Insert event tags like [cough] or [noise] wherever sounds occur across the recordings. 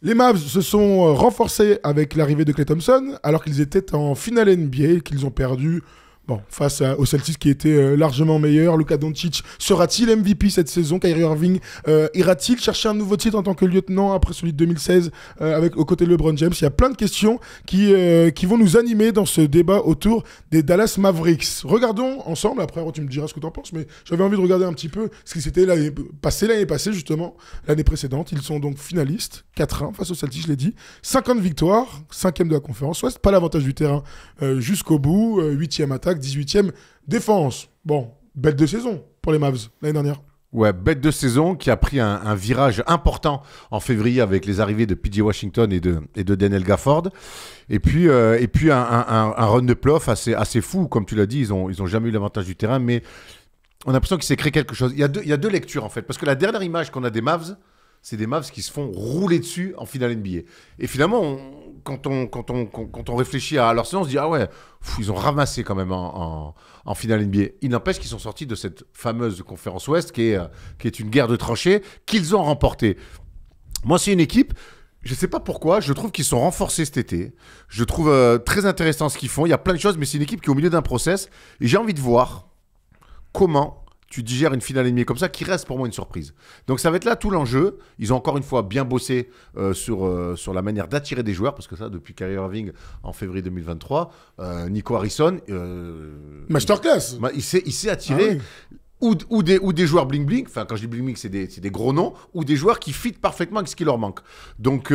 Les Mavs se sont euh, renforcés avec l'arrivée de Clay Thompson, alors qu'ils étaient en finale NBA, qu'ils ont perdu Bon, face aux Celtics qui étaient euh, largement meilleurs, Luka Doncic sera-t-il MVP cette saison Kyrie Irving euh, ira-t-il chercher un nouveau titre en tant que lieutenant après celui de 2016 euh, avec aux côtés de LeBron James Il y a plein de questions qui qui vont nous animer dans ce débat autour des Dallas Mavericks. Regardons ensemble. Après, tu me diras ce que tu en penses, mais j'avais envie de regarder un petit peu ce qui s'était passé l'année passée justement, l'année précédente. Ils sont donc finalistes, 4-1 face aux Celtics, je l'ai dit, 50 victoires, 5 de la conférence Ouest, pas l'avantage du terrain jusqu'au bout, 8 attaque. 18e. Défense, bon, bête de saison pour les Mavs l'année dernière. Ouais, bête de saison qui a pris un, virage important en février avec les arrivées de PJ Washington et de, et de Daniel Gafford. Et puis, euh, et puis un, run de playoff assez, assez fou. Comme tu l'as dit, ils n'ont ils ont jamais eu l'avantage du terrain, mais on a l'impression qu'il s'est créé quelque chose. Il y, a il y a deux lectures en fait. Parce que la dernière image qu'on a des Mavs, c'est des Mavs qui se font rouler dessus en finale NBA. Et finalement, on, quand on, quand, on, quand on réfléchit à leur séance, on se dit Ah ouais, ils ont ramassé quand même en, en, en finale NBA. Il n'empêche qu'ils sont sortis de cette fameuse conférence Ouest qui est, euh, qui est une guerre de tranchées qu'ils ont remportée. Moi, c'est une équipe. Je ne sais pas pourquoi, je trouve qu'ils sont renforcés cet été. Je trouve euh, très intéressant ce qu'ils font. Il y a plein de choses, mais c'est une équipe qui est au milieu d'un process. Et j'ai envie de voir comment tu digères une finale ennemie comme ça qui reste pour moi une surprise. Donc ça va être là tout l'enjeu. Ils ont encore une fois bien bossé euh, sur, euh, sur la manière d'attirer des joueurs, parce que ça, depuis Kyrie Irving en février 2023, euh, Nico Harrison... Masterclass il, il, sait, il sait attirer... Ah ou, ou, des, ou des joueurs bling bling, enfin quand je dis bling bling c'est des, des, gros noms, ou des joueurs qui fitent parfaitement avec ce qui leur manque. Donc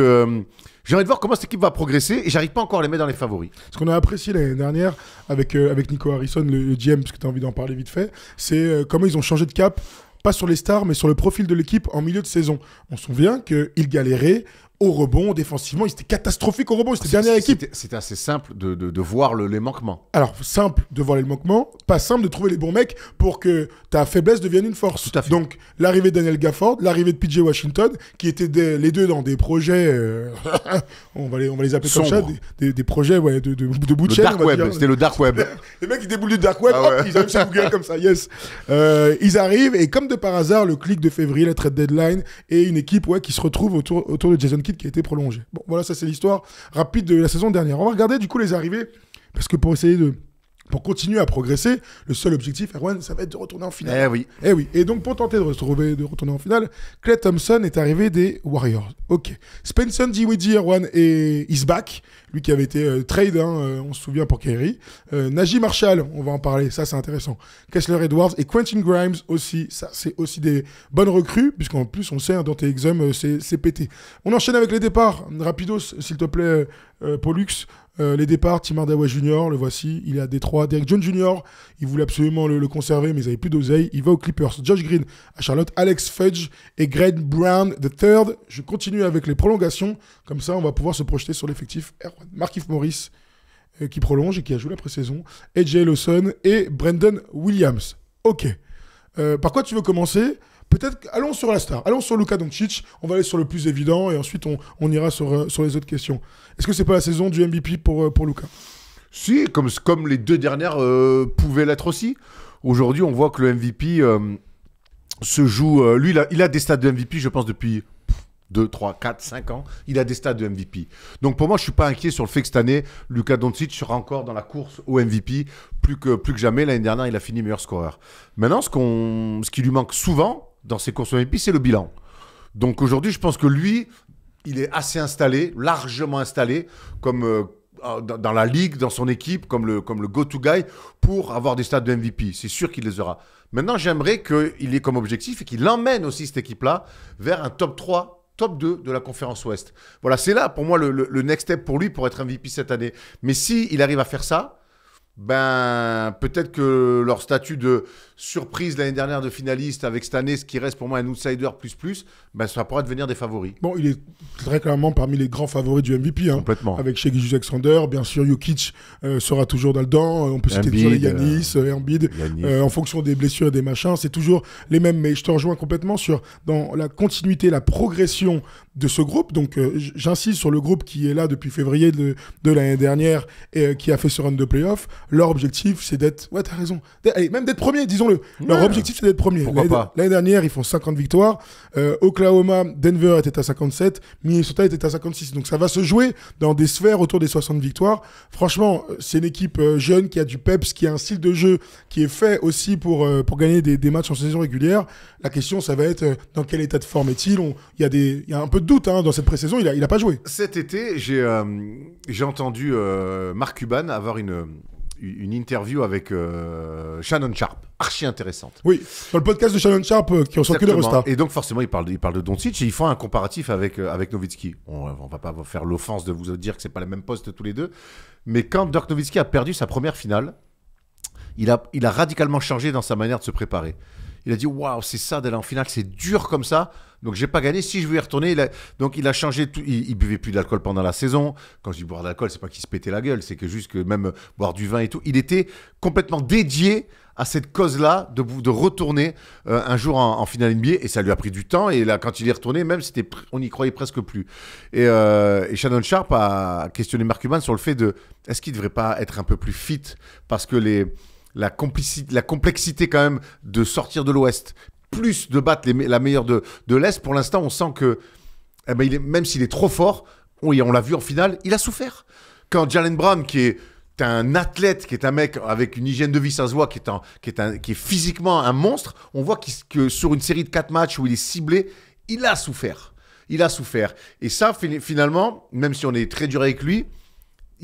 j'ai envie de voir comment cette équipe va progresser et j'arrive pas encore à les mettre dans les favoris. Ce qu'on a apprécié l'année dernière avec, euh, avec Nico Harrison, le, GM, parce que tu as envie d'en parler vite fait, c'est euh, comment ils ont changé de cap pas sur les stars, mais sur le profil de l'équipe en milieu de saison. On se souvient qu'ils galéraient, au rebond, défensivement, il étaient catastrophique au rebond. C'était dernière équipe. C'était assez simple de, de, voir les manquements. Alors, simple de voir les manquements, pas simple de trouver les bons mecs pour que ta faiblesse devienne une force. Tout Donc, l'arrivée de Daniel Gafford, l'arrivée de PJ Washington, qui étaient les deux dans des projets, euh, [laughs] on, va les, on va les appeler comme ça, des, projets ouais, de, de, de C'était le dark web. [laughs] les mecs, ils déboulent du dark web, ah ils arrivent comme ça, yes. Euh, ils arrivent, et comme de par hasard, le clic de février, la trade deadline, et une équipe ouais, qui se retrouve autour, autour de Jason Kidd qui a été prolongé. Bon, voilà, ça c'est l'histoire rapide de la saison dernière. On va regarder du coup les arrivées, parce que pour essayer de pour continuer à progresser, le seul objectif, Erwan, ça va être de retourner en finale. Eh oui. Eh oui. Et donc, pour tenter de, retrouver, de retourner en finale, Clay Thompson est arrivé des Warriors. Ok. Spencer Dinwiddie, Erwan, et is back. Lui qui avait été euh, trade, hein, euh, on se souvient pour Kerry. Euh, Marshall, on va en parler, ça c'est intéressant. Kessler Edwards et Quentin Grimes aussi. Ça, c'est aussi des bonnes recrues, puisqu'en plus, on sait, un hein, dans tes exams, euh, c'est pété. On enchaîne avec les départs. Rapidos, s'il te plaît, Pollux. Euh, les départs, Tim Hardaway Jr., le voici, il est à Détroit. Derek John Jr., il voulait absolument le, conserver, mais il n'avait plus d'oseille. Il va aux Clippers. Josh Green à Charlotte, Alex Fudge et Greg Brown the third. Je continue avec les prolongations, comme ça on va pouvoir se projeter sur l'effectif Markif Morris euh, qui prolonge et qui a joué la pré-saison. AJ Lawson et Brendan Williams. Ok. Euh, par quoi tu veux commencer Peut-être allons sur la star, allons sur Luka Doncic, on va aller sur le plus évident et ensuite on, on ira sur, euh, sur les autres questions. Est-ce que c'est pas la saison du MVP pour, euh, pour Luka Si, comme, comme les deux dernières euh, pouvaient l'être aussi. Aujourd'hui, on voit que le MVP se joue. lui, il a, il a des stats de MVP, je pense, depuis 2, 3, 4, 5 ans, il a des stades de MVP. Donc pour moi, je ne suis pas inquiet sur le fait que cette année, Luka Doncic sera encore dans la course au MVP plus que, plus que jamais. L'année dernière, il a fini meilleur scoreur. Maintenant, ce, qu'on, ce qui lui manque souvent, dans ses courses MVP, c'est le bilan. Donc aujourd'hui, je pense que lui, il est assez installé, largement installé, comme euh, ah, dans, la ligue, dans son équipe, comme le, comme le go-to guy, pour avoir des stades de MVP. C'est sûr qu'il les aura. Maintenant, j'aimerais qu'il ait comme objectif et qu'il emmène aussi cette équipe-là vers un top 3 top 2 de la conférence Ouest. Voilà, c'est là pour moi le, next step pour lui pour être MVP cette année. Mais si il arrive à faire ça, ben peut-être que leur statut de surprise l'année dernière de finaliste avec cette année, ce qui reste pour moi un outsider plus plus, ben ça pourra devenir des favoris. Bon, il est très clairement parmi les grands favoris du MVP. Hein. Complètement. Avec Shaggy Jusek Sander, bien sûr, Jokic euh, sera toujours dans le euh, dent. On peut citer les euh, Yanis, Embiid, en fonction des blessures et des machins, c'est toujours les mêmes. Mais je te rejoins complètement sur dans la continuité, la progression de ce groupe. Donc j'insiste sur le groupe qui est là depuis février de, de l'année dernière et qui a fait ce run de playoff. Leur objectif, c'est d'être. Ouais, t'as raison. même d'être premier, disons-le. Leur objectif, c'est d'être premier. L'année dernière, ils font 50 victoires. Euh, Oklahoma, Denver était à 57. Minnesota était à 56. Donc ça va se jouer dans des sphères autour des 60 victoires. Franchement, euh, c'est une équipe euh, jeune qui a du peps, qui a un style de jeu qui est fait aussi pour, pour gagner des, matchs en saison régulière. La question, ça va être dans quel état de forme est-il Il y, a des, y a un peu de doute hein, dans cette pré-saison. Il n'a il a pas joué. Cet été, j'ai entendu Marc Cuban avoir une une interview avec euh, Shannon Sharp, archi intéressante. Oui, dans le podcast de Shannon Sharp euh, qui que Et donc forcément, il parle, de Doncic et ils font un comparatif avec, euh, avec Nowitzki. On, on va pas faire l'offense de vous dire que c'est pas le même poste tous les deux, mais quand Dirk Nowitzki a perdu sa première finale, il a, il a radicalement changé dans sa manière de se préparer. Il a dit waouh, c'est ça d'aller en finale, c'est dur comme ça. Donc j'ai pas gagné. Si je veux retourner, il donc il a changé. Tout... Il, buvait plus d'alcool pendant la saison. Quand je dis boire d'alcool c'est pas qu'il se pétait la gueule, c'est que juste que même boire du vin et tout, il était complètement dédié à cette cause-là de, de retourner euh, un jour en, finale finale NBA et ça lui a pris du temps et là quand il est retourné même c'était on n'y croyait presque plus et, euh, Shannon Sharp a questionné Mark Cuban sur le fait de est-ce qu'il devrait pas être un peu plus fit parce que les la, la complexité quand même de sortir de l'Ouest, plus de battre la meilleure de, l'Est, pour l'instant, on sent que eh ben, il est, même s'il est trop fort, on, on l'a vu en finale, il a souffert. Quand Jalen Brown, qui est un athlète qui est un mec avec une hygiène de vie, ça se qui est, qui est, qui est physiquement un monstre. On voit que sur une série de quatre matchs où il est ciblé, il a souffert. Il a souffert. Et ça, finalement, même si on est très dur avec lui,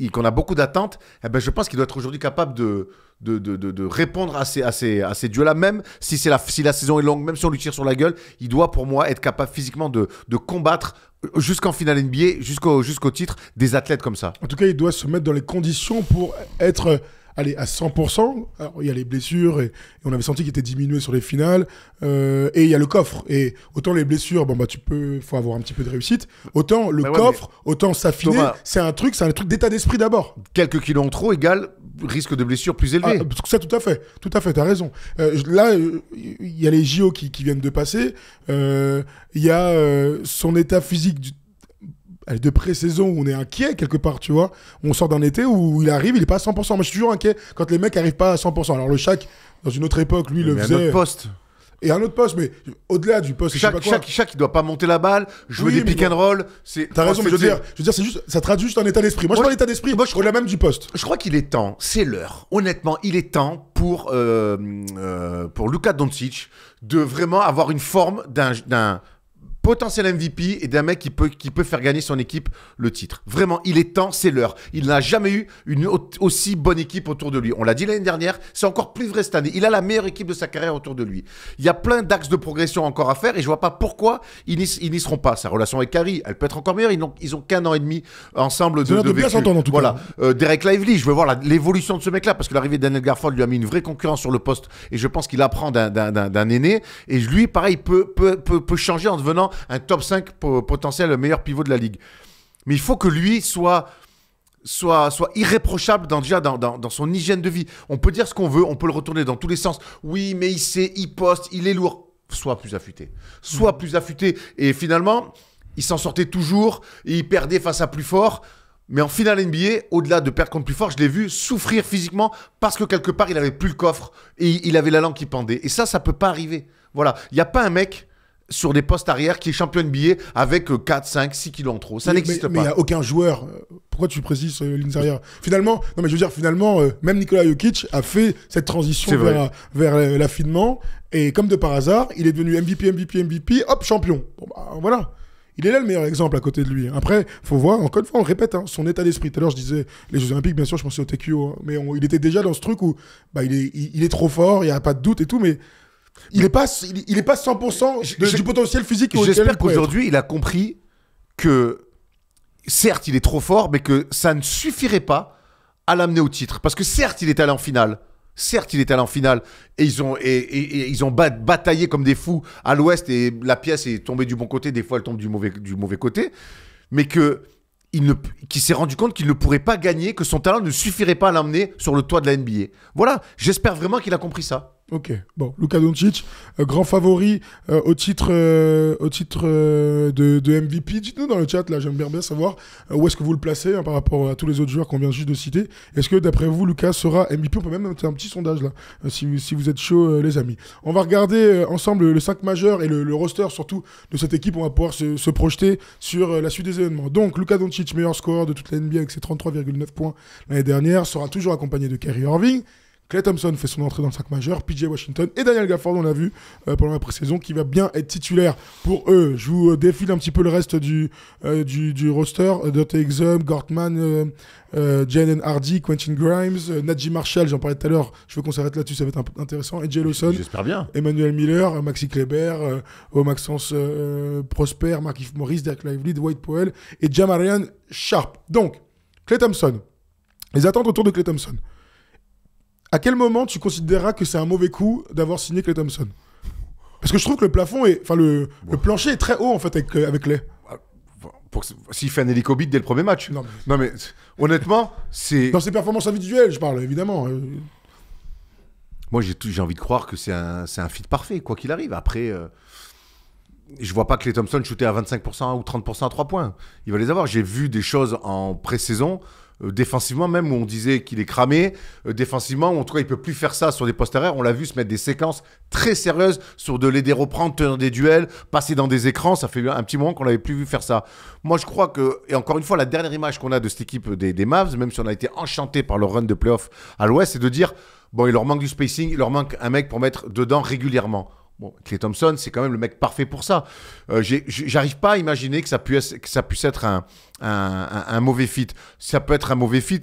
et qu'on a beaucoup d'attentes, eh ben, je pense qu'il doit être aujourd'hui capable de, de, répondre à ces, à là même si, la, si la saison est longue, même si on lui tire sur la gueule, il doit pour moi être capable physiquement de, combattre euh, jusqu'en finale NBA, jusqu'au jusqu'au titre, des athlètes comme ça. En tout cas, il doit se mettre dans les conditions pour être allez, à 100%. il y a les blessures, et, on avait senti qu'il était diminué sur les finales, euh, et il y a le coffre. Et autant les blessures, bon, bah, tu peux, faut avoir un petit peu de réussite, autant le bah coffre, autant s'affiner, c'est un truc, c'est un truc d'état d'esprit d'abord. Quelques kilos en trop égale risque de blessure plus élevé. Ah, ça, tout à fait, tout à fait, t'as raison. Euh, là, euh, il y a les JO qui, viennent de passer, il y a son état physique du elle est de pré-saison où on est inquiet quelque part, tu vois. On sort d'un été où il arrive, il est pas à 100%. Moi, je suis toujours inquiet quand les mecs arrivent pas à 100%. Alors le Shaq, dans une autre époque, lui, le faisait. Un autre poste. Et un autre poste, mais au-delà du poste, chaque, je sais pas quoi. Chaque, chaque, il doit pas monter la balle, jouer des pick and roll. C'est. T'as raison, mais je veux dire, je c'est juste, ça traduit juste un état d'esprit. Moi, je parle d'état d'esprit. Moi, je crois même du poste. Je crois qu'il est temps. C'est l'heure. Honnêtement, il est temps pour euh, euh pour Luka Doncic de vraiment avoir une forme d'un potentiel MVP et d'un mec qui peut, qui peut faire gagner son équipe le titre. Vraiment, il est temps, c'est l'heure. Il n'a jamais eu une aussi bonne équipe autour de lui. On l'a dit l'année dernière, c'est encore plus vrai cette année. Il a la meilleure équipe de sa carrière autour de lui. Il y a plein d'axes de progression encore à faire et je vois pas pourquoi ils n'y seront pas. Sa relation avec Carrie, elle peut être encore meilleure. Ils n'ont ils ont qu'un an et demi ensemble de, de, de en tout voilà. cas. Euh, Derek Lively, je veux voir l'évolution de ce mec-là parce que l'arrivée d'Anel Garfold lui a mis une vraie concurrence sur le poste et je pense qu'il apprend d'un aîné et lui, pareil, peut, peut, peut, peut changer en devenant un top 5 potentiel meilleur pivot de la ligue. Mais il faut que lui soit soit, irréprochable dans, déjà dans, son hygiène de vie. On peut dire ce qu'on veut, on peut le retourner dans tous les sens. Oui, mais il sait, il poste, il est lourd. Soit plus affûté. Soit mhm. plus affûté. Et finalement, il s'en sortait toujours, et il perdait face à plus fort. Mais en finale NBA, au-delà de perdre contre plus fort, je l'ai vu souffrir physiquement parce que quelque part, il avait plus le coffre et il avait la langue qui pendait. Et ça, ça peut pas arriver. Voilà. Il n'y a pas un mec sur des postes arrière qui est champion billet avec 4, 5, 6 kilos en trop. Ça n'existe pas. Mais il n'y a aucun joueur. Euh, pourquoi tu précises les euh, lignes arrière Finalement, non mais je veux dire, finalement, euh, même Nikola Jokic a fait cette transition vers, vers l'affinement. Et comme de par hasard, il est devenu MVP, MVP, MVP, hop, champion. Bon, bah, voilà. Il est là le meilleur exemple à côté de lui. Après, faut voir, encore une fois, on répète, hein, son état d'esprit. Tout à l'heure, je disais, les Jeux Olympiques, bien sûr, je pensais au TQO, hein, mais il était déjà dans ce truc où bah, il, est, il, est trop fort, il n'y a pas de doute et tout, mais il n'est pas, il, est pas 100% du potentiel physique. J'espère qu'aujourd'hui, il a compris que, certes, il est trop fort, mais que ça ne suffirait pas à l'amener au titre. Parce que certes, il est allé en finale. Certes, il est allé en finale et ils ont, et, ils ont bataillé comme des fous à l'ouest et la pièce est tombée du bon côté, des fois elle tombe du mauvais, du mauvais côté, mais que il qui s'est rendu compte qu'il ne pourrait pas gagner, que son talent ne suffirait pas à l'amener sur le toit de la NBA. Voilà, j'espère vraiment qu'il a compris ça. Ok, bon, Luka Doncic, euh, grand favori euh, au titre, euh, au titre de, MVP. Dites-nous dans le chat, là, j'aime bien, savoir où est-ce que vous le placez hein, par rapport à tous les autres joueurs qu'on vient juste de citer. Est-ce que d'après vous, Lucas sera MVP On peut même faire un petit sondage là, si, si, vous êtes chaud, les amis. On va regarder ensemble le 5 majeur et le, roster surtout de cette équipe. On va pouvoir se, projeter sur la suite des événements. Donc, Luka Doncic, meilleur score de toute la NBA avec ses 33,9 points l'année dernière, sera toujours accompagné de Kerry Irving. Clay Thompson fait son entrée dans le 5 majeur, PJ Washington et Daniel Gafford, on l'a vu euh, pendant la pré-saison, qui va bien être titulaire pour eux. Je vous euh, défile un petit peu le reste du, euh, du, roster. Dante Exum, Gortman, euh, Hardy, Quentin Grimes, Najee Marshall, j'en parlais tout à l'heure, je veux qu'on s'arrête là-dessus, ça va être un peu intéressant. Et Jay Lawson, Emmanuel Miller, Maxi Kleber, Maxence Prosper, Markif Maurice, Derek Lively, Dwight Powell et Jamarian Sharp. Donc, Clay Thompson, les attentes autour de Clay Thompson à quel moment tu considéreras que c'est un mauvais coup d'avoir signé Clay Thompson Parce que je trouve que le plafond est, enfin le, plancher est très haut en fait avec, euh, avec Clay. Ah, s'il fait un hélicobite dès le premier match. Non, mais, honnêtement, c'est. Dans ses performances individuelles, je parle évidemment. Euh. Moi, j'ai envie de croire que c'est un, un fit parfait, quoi qu'il arrive. Après, je euh, je vois pas Clay Thompson shooter à 25% ou 30% à trois points. Il va les avoir. J'ai vu des choses en pré-saison euh, défensivement même, où on disait qu'il est cramé, euh, défensivement, où en tout cas il peut plus faire ça sur des postes On l'a vu se mettre des séquences très sérieuses sur de l'aider reprendre, tenir des duels, passer dans des écrans. Ça fait un petit moment qu'on l'avait plus vu faire ça. Moi je crois que, et encore une fois, la dernière image qu'on a de cette équipe des, des Mavs, même si on a été enchanté par leur run de playoff à l'ouest, c'est de dire, bon, il leur manque du spacing, il leur manque un mec pour mettre dedans régulièrement. Clay Thompson, c'est quand même le mec parfait pour ça. Euh, j'arrive pas à imaginer que ça puisse, que ça puisse être un mauvais fit. Ça peut être un mauvais fit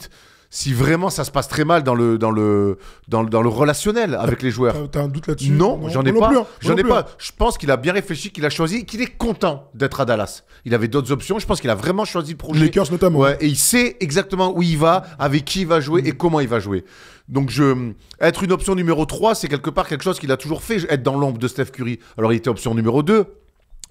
si vraiment ça se passe très mal dans le dans le dans, le, relationnel avec les joueurs. T'as un doute là-dessus Non, j'en ai pas. Hein, hein. Je pense qu'il a bien réfléchi, qu'il a choisi, qu'il est content d'être à Dallas. Il avait d'autres options. Je pense qu'il a vraiment choisi le projet. Lakers notamment. et il sait exactement où il va, avec qui il va jouer et mm. comment il va jouer. Donc être une option numéro 3, c'est quelque part quelque chose qu'il a toujours fait, être dans l'ombre de Steph Curry. Alors il était option numéro 2,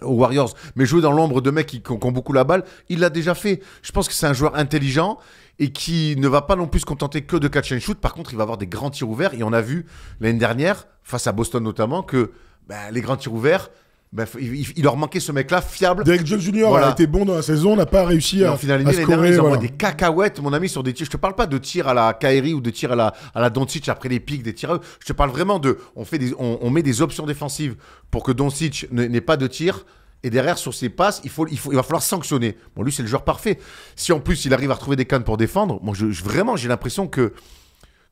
aux Warriors, mais jouer dans l'ombre de mecs qui, ont, beaucoup la balle, il l'a déjà fait. Je pense que c'est un joueur intelligent et qui ne va pas non plus se contenter que de catch and shoot. Par contre, il va avoir des grands tirs ouverts et on a vu l'année dernière, face à Boston notamment, que ben, les grands tirs ouverts, ben, il, leur manquait ce mec-là fiable. Derek Jones Jr. a été bon dans la saison, n'a pas réussi à. faire en des cacahuètes, mon ami, sur des tirs. Je te parle pas de tirs à la Kairi ou de tirs à la, à la Doncic après les pics des tireurs. Je te parle vraiment de. On, fait des, on, met des options défensives pour que Doncic n'ait pas de tir. Et derrière, sur ses passes, il, faut, il, va falloir sanctionner. Bon, lui, c'est le joueur parfait. Si en plus, il arrive à retrouver des cannes pour défendre, moi, je, vraiment, j'ai l'impression que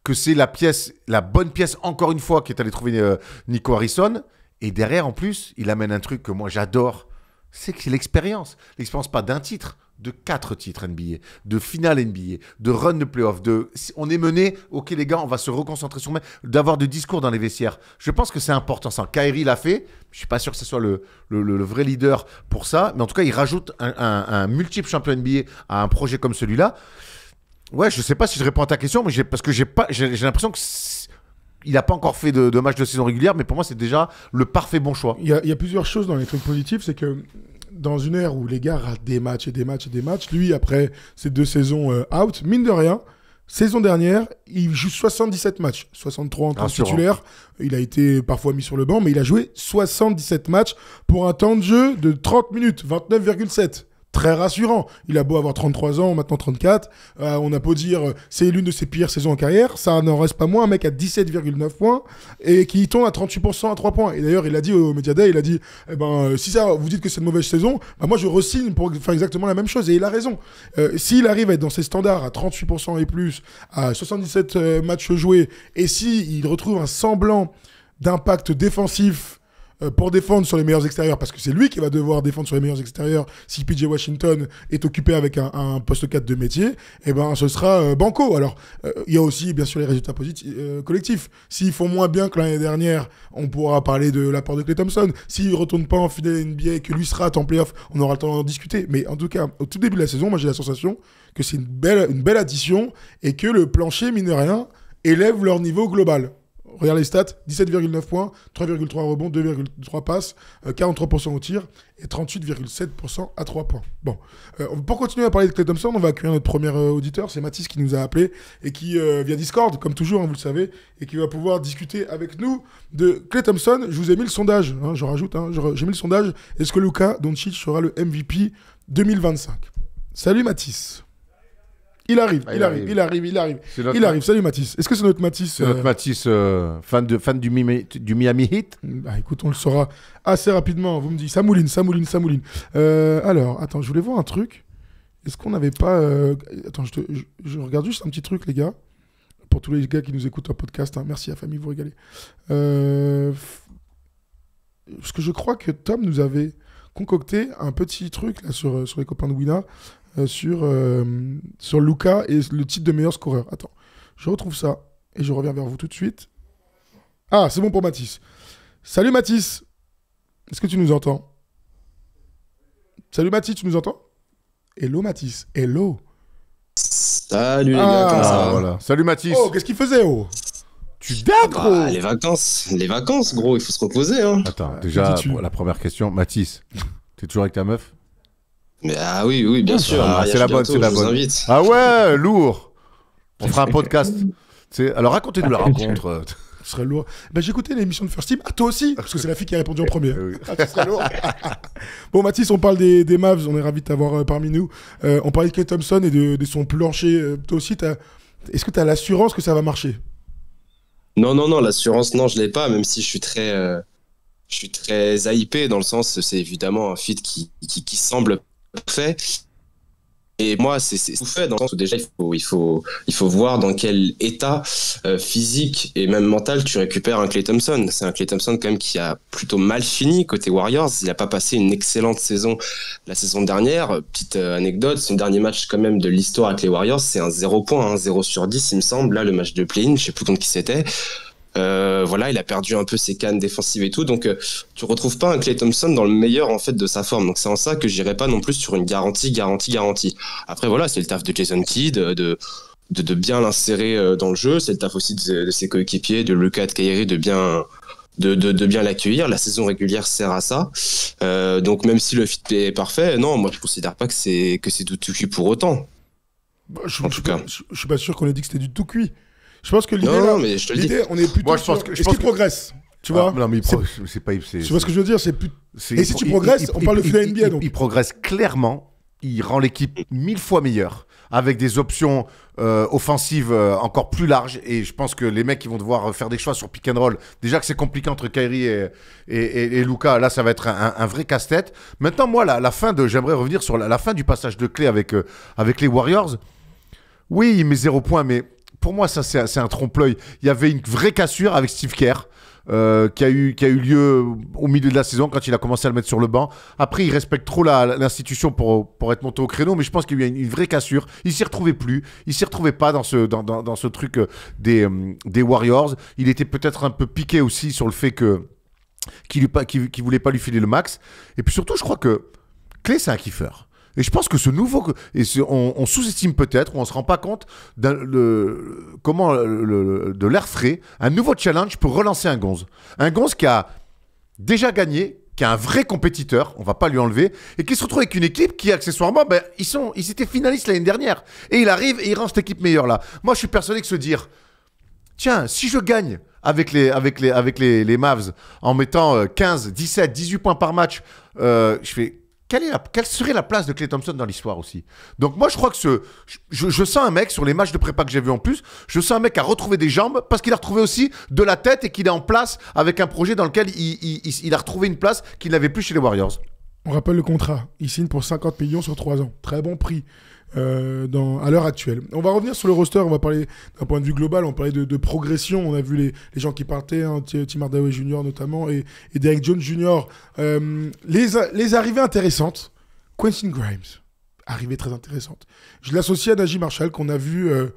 que c'est la pièce, la bonne pièce, encore une fois, qui est allée trouver euh, Nico Harrison et derrière, en plus, il amène un truc que moi j'adore, c'est l'expérience. L'expérience pas d'un titre, de quatre titres NBA, de finale NBA, de run de playoff, de on est mené, ok les gars, on va se reconcentrer sur d'avoir du discours dans les vestiaires. Je pense que c'est important ça. Kyrie l'a fait, je suis pas sûr que ce soit le, vrai leader pour ça, mais en tout cas il rajoute un, un multiple champion NBA à un projet comme celui-là. Ouais, je sais pas si je réponds à ta question, mais parce que j'ai pas, j'ai l'impression que il n'a pas encore fait de, match de saison régulière, mais pour moi, c'est déjà le parfait bon choix. Il y, a, plusieurs choses dans les trucs positifs, c'est que dans une ère où les gars ratent des matchs et des matchs et des matchs, lui, après ces deux saisons euh, out, mine de rien, Saison dernière, il joue 77 matchs, 63 en tant que titulaire. Il a été parfois mis sur le banc, mais il a joué 77 matchs pour un temps de jeu de 30 minutes, 29,7 très rassurant. Il a beau avoir 33 ans, maintenant 34, euh, on a beau dire euh, c'est l'une de ses pires saisons en carrière, ça n'en reste pas moins un mec à 17,9 points et qui tombe à 38% à 3 points. Et d'ailleurs, il a dit au Media il a dit eh ben euh, si ça vous dites que c'est une mauvaise saison, bah, moi je resigne pour faire exactement la même chose et il a raison. s'il arrive à être dans ses standards à 38% et plus à 77 matchs joués et si il retrouve un semblant d'impact défensif euh, pour défendre sur les meilleurs extérieurs, parce que c'est lui qui va devoir défendre sur les meilleurs extérieurs si PJ Washington est occupé avec un, poste 4 de métier, et eh ben, ce sera euh, banco. Alors, euh, il y a aussi, bien sûr, les résultats positifs, collectifs. S'ils font moins bien que l'année dernière, on pourra parler de l'apport de Clay Thompson. S'ils ne retourne pas en finale NBA et que lui sera en playoff, on aura le temps d'en discuter. Mais en tout cas, au tout début de la saison, moi j'ai la sensation que c'est une belle, une belle addition et que le plancher, mine élève leur niveau global. Regarde les stats, 17,9 points, 3,3 rebonds, 2,3 passes, 43% euh, au tir et 38,7% à 3 points. Bon, euh, pour continuer à parler de Clay Thompson, on va accueillir notre premier euh, auditeur, c'est Mathis qui nous a appelé et qui, vient via Discord, comme toujours, hein, vous le savez, et qui va pouvoir discuter avec nous de Clay Thompson. Je vous ai mis le sondage, hein, je rajoute, hein, j'ai mis le sondage, est-ce que Luca Doncic sera le MVP 2025 Salut Mathis il ah, arrive, il, arrive, il arrive, il arrive. Il arrive. Salut Mathis. Est-ce que c'est notre Mathis C'est notre euh, Mathis, euh, fan, de, fan du, Miami Heat Bah écoute, on le saura assez rapidement. Vous me dites, ça mouline, ça mouline, ça mouline. Euh, alors, attends, je voulais voir un truc. Est-ce qu'on n'avait pas. Attends, je, regarde juste un petit truc, les gars. Pour tous les gars qui nous écoutent en podcast, hein. merci à la famille, vous régalez. Parce que je crois que Tom nous avait concocté un petit truc là, sur, sur les copains de Wina euh, sur, euh, sur Luca et le titre de meilleur scoreur. Attends, je retrouve ça et je reviens vers vous tout de suite. Ah, c'est bon pour Mathis. Salut Mathis, est-ce que tu nous entends Salut Mathis, tu nous entends Hello Mathis, hello. Salut les gars, ah, ça Salut Mathis. Oh, qu'est-ce qu'il faisait, oh? Tu dates, bah, Les vacances, les vacances, gros, il faut se reposer, hein. Attends, euh, déjà, la première question, Mathis, [laughs] t'es toujours avec ta meuf ah oui, oui, bien sûr. Ah, c'est la bonne, c'est la bonne. Invite. Ah ouais, lourd. On fera un [laughs] podcast. Alors racontez-nous la ah, rencontre. [laughs] Ce serait lourd. Ben, j'ai écouté l'émission de First Team. Ah, toi aussi Parce que c'est la fille qui a répondu en premier. ce serait lourd. [laughs] bon, Mathis, on parle des, des Mavs. On est ravis de t'avoir euh, parmi nous. Euh, on parlait de Kate Thompson et de, son plancher. Euh, toi aussi, est-ce que tu as l'assurance que ça va marcher Non, non, non. L'assurance, non, je l'ai pas, même si je suis très. Je suis très hypé dans le sens, c'est évidemment un feat qui, qui, qui semble fait. Et moi, c'est tout fait dans le sens où déjà, il faut, il faut, il faut voir dans quel état euh, physique et même mental tu récupères un Clay Thompson. C'est un Clay Thompson quand même qui a plutôt mal fini côté Warriors. Il n'a pas passé une excellente saison la saison dernière. Petite euh, anecdote, c'est son dernier match quand même de l'histoire avec les Warriors, c'est un 0 point, 0 hein, sur 10 il me semble. Là, le match de play-in, je sais plus contre qui c'était. Euh, voilà, il a perdu un peu ses cannes défensives et tout. Donc, euh, tu retrouves pas un Clay Thompson dans le meilleur en fait de sa forme. Donc, c'est en ça que j'irai pas non plus sur une garantie, garantie, garantie. Après, voilà, c'est le taf de Jason Kidd, euh, de de, bien l'insérer dans le jeu. C'est le taf aussi de, ses coéquipiers, de Lucas de de bien, de, de bien l'accueillir. La saison régulière sert à ça. donc même si le fit est parfait, non, moi je considère pas que c'est que c'est du tout cuit pour autant. Bah, en tout cas, je, suis pas sûr qu'on ait dit que c'était du tout cuit. Je pense que l'idée, on est plutôt. Moi, je pense je pense qu'il progresse Tu vois ah, Non, mais c'est pas. Tu vois ce que je veux dire C'est plus. Et si tu progresses, on parle de NBA, donc. Il progresse clairement. Il rend l'équipe mille fois meilleure avec des options euh, offensives euh, encore plus larges. Et je pense que les mecs ils vont devoir faire des choix sur pick and roll. Déjà que c'est compliqué entre Kyrie et, et, Luca. Là, ça va être un, vrai casse-tête. Maintenant, moi, la, la fin de, j'aimerais revenir sur la, fin du passage de clé avec euh, avec les Warriors. Oui, mais zéro point, mais pour moi, ça, c'est un trompe-l'œil. Il y avait une vraie cassure avec Steve Kerr. Euh, qui, a eu, qui a eu lieu au milieu de la saison quand il a commencé à le mettre sur le banc. Après, il respecte trop l'institution pour, pour être monté au créneau, mais je pense qu'il y a eu une, vraie cassure. Il s'y retrouvait plus, il s'y retrouvait pas dans ce, dans, ce truc euh, des, euh, des Warriors. Il était peut-être un peu piqué aussi sur le fait que qu'il ne voulait pas lui filer le max. Et puis surtout, je crois que Clay, c'est un kiffeur. Et je pense que ce nouveau. Et on, sous-estime peut-être, ou on ne se rend pas compte comment de l'air frais, un nouveau challenge pour relancer un Gonze. Un Gonze qui a déjà gagné, qui a un vrai compétiteur, on ne va pas lui enlever, et qui se retrouve avec une équipe qui, accessoirement, ben, ils, sont, ils étaient finalistes l'année dernière. Et il arrive et il rend cette équipe meilleure là. Moi, je suis persuadé que se dire, tiens, si je gagne avec les, avec les, avec les, Mavs en mettant 15, 17, 18 points par match, euh, je fais quelle, serait la place de Clay Thompson dans l'histoire aussi Donc moi, je crois que ce, je, sens un mec, sur les matchs de prépa que j'ai vu en plus, je sens un mec à retrouver des jambes parce qu'il a retrouvé aussi de la tête et qu'il est en place avec un projet dans lequel il, il a retrouvé une place qu'il n'avait plus chez les Warriors. On rappelle le contrat. Il signe pour 50 millions sur 3 ans. Très bon prix. Euh, à l'heure actuelle. On va revenir sur le roster, on va parler d'un point de vue global, on parlait de, progression, on a vu les, gens qui partaient, hein, Tim Hardaway Jr. notamment, et, Derek Jones Jr. Euh, les, arrivées intéressantes, Quentin Grimes, arrivée très intéressante. Je l'associe à Najee Marshall qu'on a vu... Euh,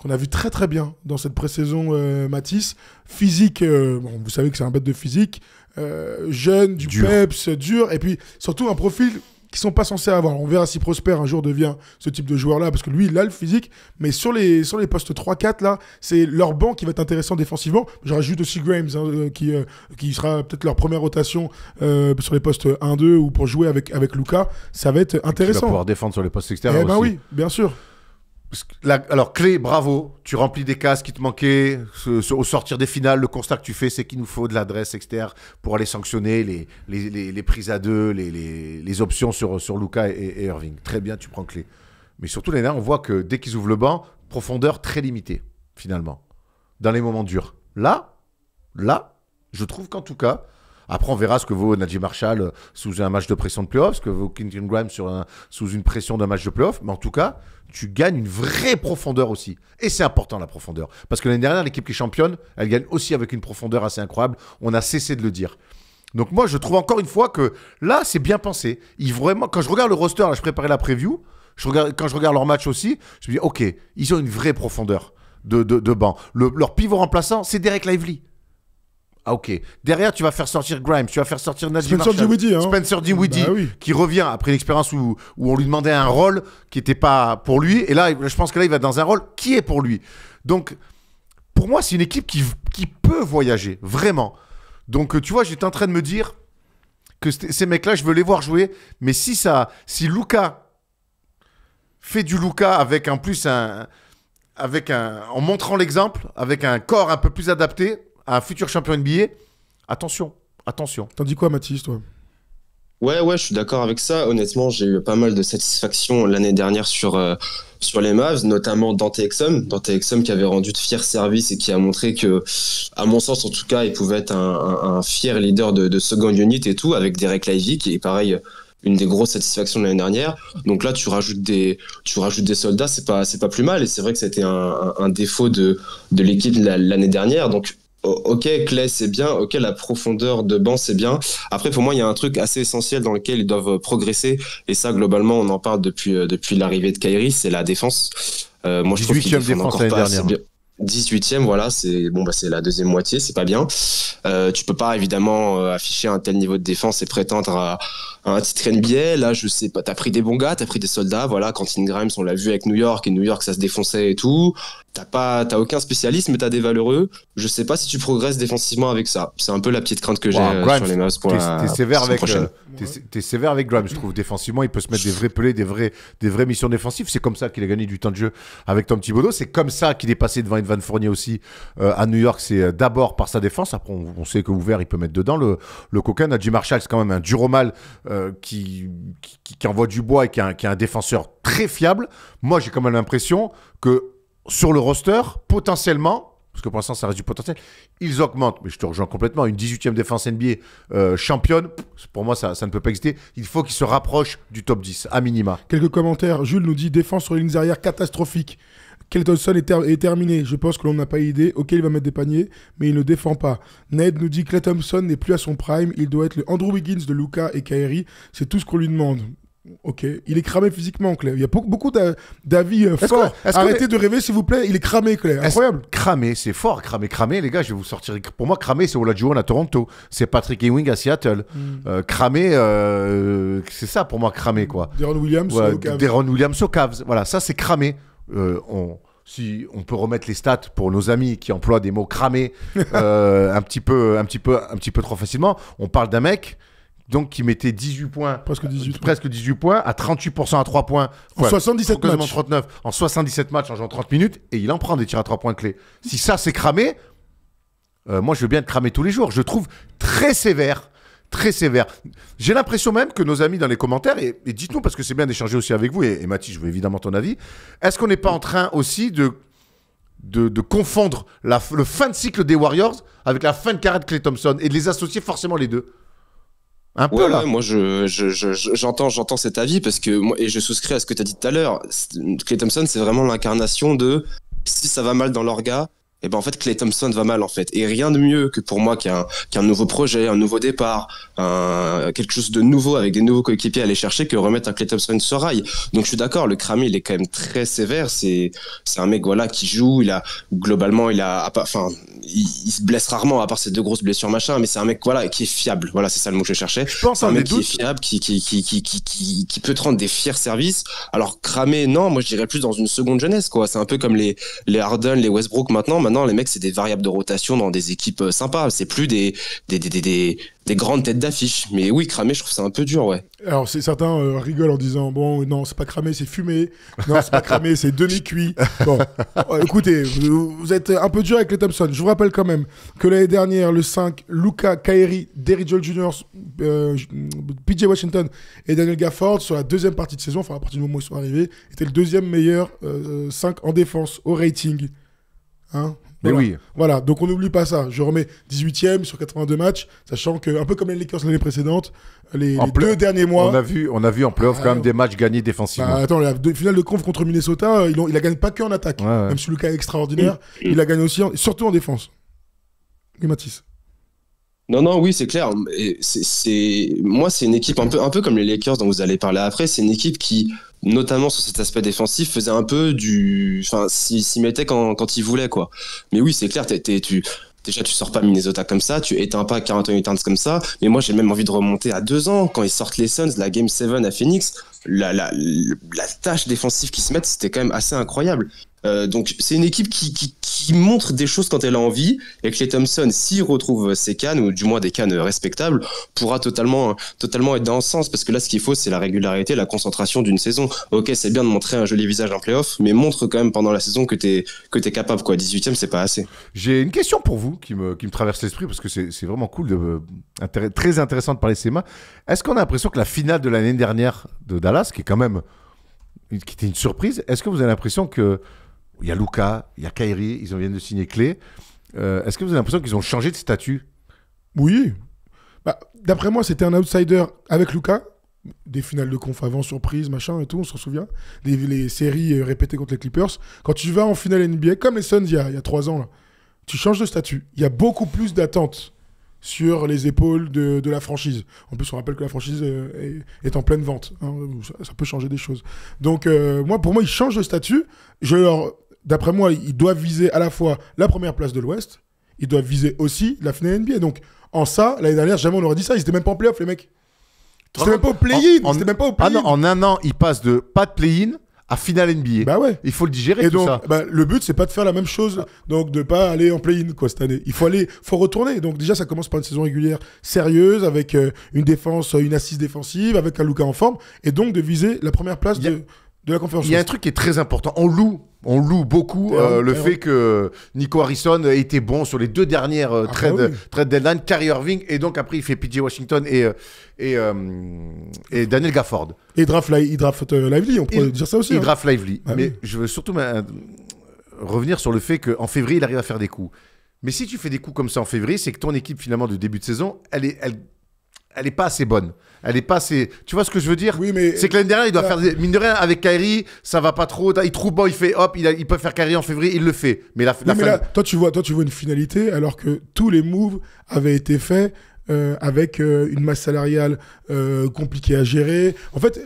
qu'on a vu très très bien dans cette pré-saison Matisse. Physique, vous savez que c'est un bête de physique, jeune, du peps, dur, et puis surtout un profil sont pas censés avoir. On verra si Prosper un jour devient ce type de joueur-là, parce que lui, il a le physique. Mais sur les, sur les postes 3-4, là, c'est leur banc qui va être intéressant défensivement. Je rajoute aussi Grimes, hein, euh, qui, euh, qui sera peut-être leur première rotation euh, sur les postes 1-2 ou pour jouer avec, avec Luca. Ça va être intéressant. Il pouvoir défendre sur les postes extérieurs. Eh ben oui, bien sûr alors, clé, bravo. Tu remplis des cases qui te manquaient. au sortir des finales, le constat que tu fais, c'est qu'il nous faut de l'adresse externe pour aller sanctionner les, prises à deux, les, options sur, sur Luca et, Irving. Très bien, tu prends clé. Mais surtout, les on voit que dès qu'ils ouvrent le banc, profondeur très limitée, finalement, dans les moments durs. Là, là, je trouve qu'en tout cas, après, on verra ce que vaut Najee Marshall euh, sous un match de pression de playoff, ce que vaut Quentin Grimes sur un, sous une pression d'un match de playoff. Mais en tout cas, tu gagnes une vraie profondeur aussi. Et c'est important la profondeur. Parce que l'année dernière, l'équipe qui championne, elle gagne aussi avec une profondeur assez incroyable. On a cessé de le dire. Donc moi, je trouve encore une fois que là, c'est bien pensé. vraiment, quand je regarde le roster, là, je préparais la preview. Je regarde, quand je regarde leur match aussi, je me dis, ok, ils ont une vraie profondeur de, banc. leur pivot remplaçant, c'est Derek Lively. Ah, ok. Derrière, tu vas faire sortir Grimes, tu vas faire sortir Nadia Spencer Marshall, hein. Spencer bah qui revient après l'expérience où, où, on lui demandait un rôle qui n'était pas pour lui. Et là, je pense que là, il va dans un rôle qui est pour lui. Donc, pour moi, c'est une équipe qui, peut voyager, vraiment. Donc, tu vois, j'étais en train de me dire que ces mecs-là, je veux les voir jouer. Mais si ça, si Luca fait du Luca avec en plus un, avec un, en montrant l'exemple, avec un corps un peu plus adapté, un futur champion NBA, attention, attention. T'en dis quoi, Mathis, toi Ouais, ouais, je suis d'accord avec ça. Honnêtement, j'ai eu pas mal de satisfaction l'année dernière sur, euh, sur les Mavs, notamment Dante Exum. Dante Exum qui avait rendu de fiers services et qui a montré que, à mon sens en tout cas, il pouvait être un, fier leader de, second unit et tout, avec Derek Lively qui est pareil une des grosses satisfactions de l'année dernière. Donc là, tu rajoutes des, tu rajoutes des soldats, c'est pas, c'est pas plus mal. Et c'est vrai que c'était un, un, défaut de, de l'équipe l'année dernière. Donc ok, Clay, c'est bien. Ok, la profondeur de banc, c'est bien. Après, pour moi, il y a un truc assez essentiel dans lequel ils doivent euh, progresser. Et ça, globalement, on en parle depuis, euh, depuis l'arrivée de Kairi, c'est la défense. Euh, moi, je trouve qu'ils 18e, voilà, c'est bon, bah, c'est la deuxième moitié, c'est pas bien. tu peux pas évidemment afficher un tel niveau de défense et prétendre à, un titre NBA. Là, je sais pas, t'as pris des bons gars, t'as pris des soldats. Voilà, Quentin Grimes, on l'a vu avec New York et New York, ça se défonçait et tout. T'as pas, t'as aucun spécialiste, mais t'as des valeureux. Je sais pas si tu progresses défensivement avec ça. C'est un peu la petite crainte que j'ai euh, sur les Mavs pour la. T'es sévère avec, euh, sévère avec Grimes, je trouve. Défensivement, il peut se mettre des vrais pelés, des vrais, des vraies missions défensives. C'est comme ça qu'il a gagné du temps de jeu avec Tom Thibodeau. C'est comme ça qu'il est passé devant Edvan Fournier aussi euh, à New York. C'est d'abord par sa défense. Après, on, sait que ouvert, il peut mettre dedans le, le coquin. adji Marshall, c'est quand même un duromal. mal euh, qui, qui, envoie du bois et qui est un, défenseur très fiable, moi j'ai quand même l'impression que sur le roster, potentiellement, parce que pour l'instant ça reste du potentiel, ils augmentent. Mais je te rejoins complètement. Une 18e défense NBA euh, championne, pour moi ça, ça, ne peut pas exister. Il faut qu'ils se rapprochent du top 10, à minima. Quelques commentaires. Jules nous dit défense sur les lignes arrière catastrophique. Kate Thompson est, terminé. Je pense que l'on n'a pas idée. Ok, il va mettre des paniers, mais il ne défend pas. Ned nous dit que Clay Thompson n'est plus à son prime. Il doit être le Andrew Wiggins de Luca et Kyrie. C'est tout ce qu'on lui demande. Ok, il est cramé physiquement, Clay. Il y a beaucoup d'avis euh, forts. Arrêtez de rêver, s'il vous plaît. Il est cramé, Clay. Incroyable. Cramé, c'est fort. Cramé, cramé, les gars. Je vais vous sortir. Pour moi, cramé, c'est Olajuwon à Toronto. C'est Patrick Ewing à Seattle. Hmm. Euh, cramé, euh, c'est ça pour moi, cramé, quoi. Deron Williams Cavs. Voilà, ça, c'est cramé. Euh, on, si on peut remettre les stats pour nos amis qui emploient des mots cramés [laughs] euh, un, petit peu, un, petit peu, un petit peu trop facilement, on parle d'un mec donc qui mettait 18 points, presque 18, euh, presque 18 points, à 38% à 3 points, en 77 matchs, en 77 matchs en jouant 30 minutes, et il en prend des tirs à 3 points clés. Si ça c'est cramé, moi je veux bien te cramer tous les jours. Je trouve très sévère très sévère. J'ai l'impression même que nos amis dans les commentaires, et, dites-nous parce que c'est bien d'échanger aussi avec vous, et, Mathis, je veux évidemment ton avis, est-ce qu'on n'est pas en train aussi de, de, confondre la, le fin de cycle des Warriors avec la fin de carrière de Clay Thompson et de les associer forcément les deux un peu là. moi, j'entends, j'entends cet avis parce que et je souscris à ce que tu as dit tout à l'heure. Clay Thompson, c'est vraiment l'incarnation de si ça va mal dans l'orga, et eh ben en fait Clay Thompson va mal en fait et rien de mieux que pour moi qu'un nouveau projet un nouveau départ un, quelque chose de nouveau avec des nouveaux coéquipiers à aller chercher que remettre un Clay Thompson sur rail donc je suis d'accord le Cramer il est quand même très sévère c'est c'est un mec voilà qui joue il a globalement il a enfin il, se blesse rarement à part ses deux grosses blessures machin mais c'est un mec voilà qui est fiable voilà c'est ça le mot que je cherchais je pense un mec qui est fiable qui qui, qui qui, qui, peut te rendre des fiers services alors cramer non moi je dirais plus dans une seconde jeunesse quoi c'est un peu comme les les Harden les Westbrook maintenant maintenant, les mecs, c'est des variables de rotation dans des équipes euh, sympas. C'est plus des, des, grandes têtes d'affiche. Mais oui, cramer, je trouve ça un peu dur, ouais. Alors, c'est certains euh, rigolent en disant Bon, non, c'est pas cramé, c'est fumé. Non, c'est pas cramé, c'est demi-cuit. Bon, euh, écoutez, vous, êtes un peu dur avec les Thompson. Je vous rappelle quand même que l'année dernière, le 5, Luca Kairi, Derry Joel Jr., PJ Washington et Daniel Gafford, sur la deuxième partie de saison, enfin, à partir du moment où ils sont arrivés, étaient le deuxième meilleur 5 en défense au rating. Hein mais oui. Voilà, donc on n'oublie pas ça. Je remets 18e sur 82 matchs, sachant que, un peu comme les Lakers l'année précédente, les, les deux derniers mois. On a vu, on a vu en playoff ah, quand même des matchs gagnés défensivement. Bah, attends, la finale de conf contre Minnesota, euh, il, a gagné pas que en attaque. Même si le extraordinaire, il a gagné aussi, surtout en défense. Matisse. Non, non, oui, c'est clair. C'est moi, c'est une équipe un peu, un peu comme les Lakers dont vous allez parler après. C'est une équipe qui, notamment sur cet aspect défensif, faisait un peu du, enfin, s'y mettait quand, quand il voulait, quoi. Mais oui, c'est clair. déjà, tu déjà tu sors pas Minnesota comme ça, tu éteins pas 48 turns comme ça, mais moi j'ai même envie de remonter à deux ans quand ils sortent les Suns, la Game 7 à Phoenix, la, la, la tâche défensive qu'ils se mettent, c'était quand même assez incroyable. Euh, donc c'est une équipe qui, montre des choses quand elle a envie et que les Thompson, s'ils retrouvent ses cannes ou du moins des cannes respectables, pourra totalement, totalement être dans le sens parce que là ce qu'il faut c'est la régularité, la concentration d'une saison. Ok, c'est bien de montrer un joli visage en playoff, mais montre quand même pendant la saison que t'es que es capable quoi. 18 e c'est pas assez. J'ai une question pour vous qui me, qui me traverse l'esprit parce que c'est vraiment cool, de, euh, très intéressant de parler de ces mains. Est-ce qu'on a l'impression que la finale de l'année dernière de Dallas, qui est quand même qui était une surprise, est-ce que vous avez l'impression que il y a Luca, il y a Kairi, ils viennent de signer Clé. Euh, est-ce que vous avez l'impression qu'ils ont changé de statut Oui. Bah, d'après moi, c'était un outsider avec Luca. Des finales de conf avant surprise, machin et tout, on s'en souvient. des séries euh, répétées contre les Clippers. Quand tu vas en finale NBA, comme les Suns il y a, trois ans, là, tu changes de statut. Il y a beaucoup plus d'attentes sur les épaules de, la franchise. En plus, on rappelle que la franchise euh, est, en pleine vente. Hein. ça, peut changer des choses. Donc, moi, pour moi, ils changent de statut. Je leur d'après moi, ils doivent viser à la fois la première place de l'Ouest, ils doivent viser aussi la finale NBA. Donc, en ça, l'année dernière, jamais on aurait dit ça. Ils étaient même pas en play-off, les mecs. Ils n'étaient même pas au ah play-in. En, un an, ils passent de pas de play-in à finale NBA. Bah ouais. Il faut le digérer bah, le but c'est pas de faire la même chose, donc de pas aller en play-in cette année. Il faut aller, faut retourner. Donc déjà ça commence par une saison régulière sérieuse avec euh, une défense, une assise défensive, avec un Lucas en forme, et donc de viser la première place de de la conférence. Il y a un truc qui est très important. On loue, on loue beaucoup euh, le fait que Nico Harrison était bon sur les deux dernières euh, ah bah trades, trade deadline, Kyrie Irving, et donc après il fait PJ Washington et, euh, et, Daniel Gafford. Et draft, il draft Lively, on pourrait dire ça aussi. Il hein. draft Lively. Bah mais je veux surtout revenir sur le fait qu'en février, il arrive à faire des coups. Mais si tu fais des coups comme ça en février, c'est que ton équipe finalement de début de saison, elle est, elle, elle est pas assez bonne. Elle est pas assez. Tu vois ce que je veux dire Oui, mais c'est que l'année dernière, il doit euh, faire des... mine de rien avec Kyrie, ça va pas trop. Il trouve bon, il fait hop, il, peut faire Kyrie en février, il le fait. Mais la, toi tu vois, toi tu vois une finalité alors que tous les moves avaient été faits euh, avec euh, une masse salariale euh, compliquée à gérer. En fait,